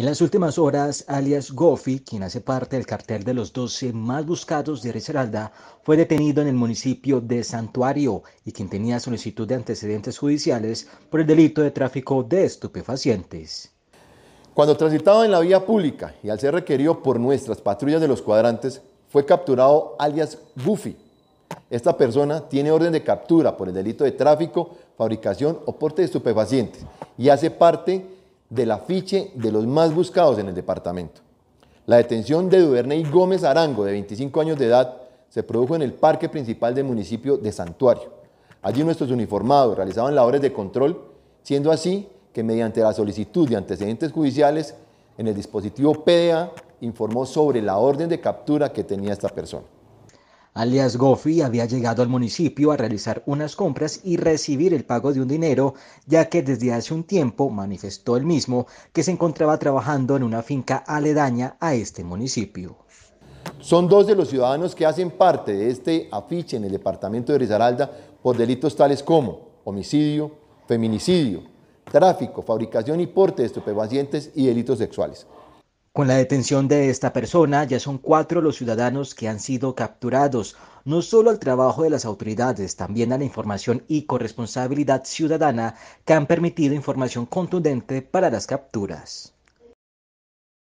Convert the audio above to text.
En las últimas horas, alias Goffi, quien hace parte del cartel de los 12 más buscados de Risaralda, fue detenido en el municipio de Santuario y quien tenía solicitud de antecedentes judiciales por el delito de tráfico de estupefacientes. Cuando transitaba en la vía pública y al ser requerido por nuestras patrullas de los cuadrantes, fue capturado alias Goffi. Esta persona tiene orden de captura por el delito de tráfico, fabricación o porte de estupefacientes y hace parte del afiche de los más buscados en el departamento. La detención de Duberney Gómez Arango, de 25 años de edad, se produjo en el parque principal del municipio de Santuario. Allí nuestros uniformados realizaban labores de control, siendo así que mediante la solicitud de antecedentes judiciales en el dispositivo PDA informó sobre la orden de captura que tenía esta persona alias Goffy, había llegado al municipio a realizar unas compras y recibir el pago de un dinero, ya que desde hace un tiempo manifestó el mismo que se encontraba trabajando en una finca aledaña a este municipio. Son dos de los ciudadanos que hacen parte de este afiche en el departamento de Risaralda por delitos tales como homicidio, feminicidio, tráfico, fabricación y porte de estupefacientes y delitos sexuales. Con la detención de esta persona ya son cuatro los ciudadanos que han sido capturados, no solo al trabajo de las autoridades, también a la información y corresponsabilidad ciudadana que han permitido información contundente para las capturas.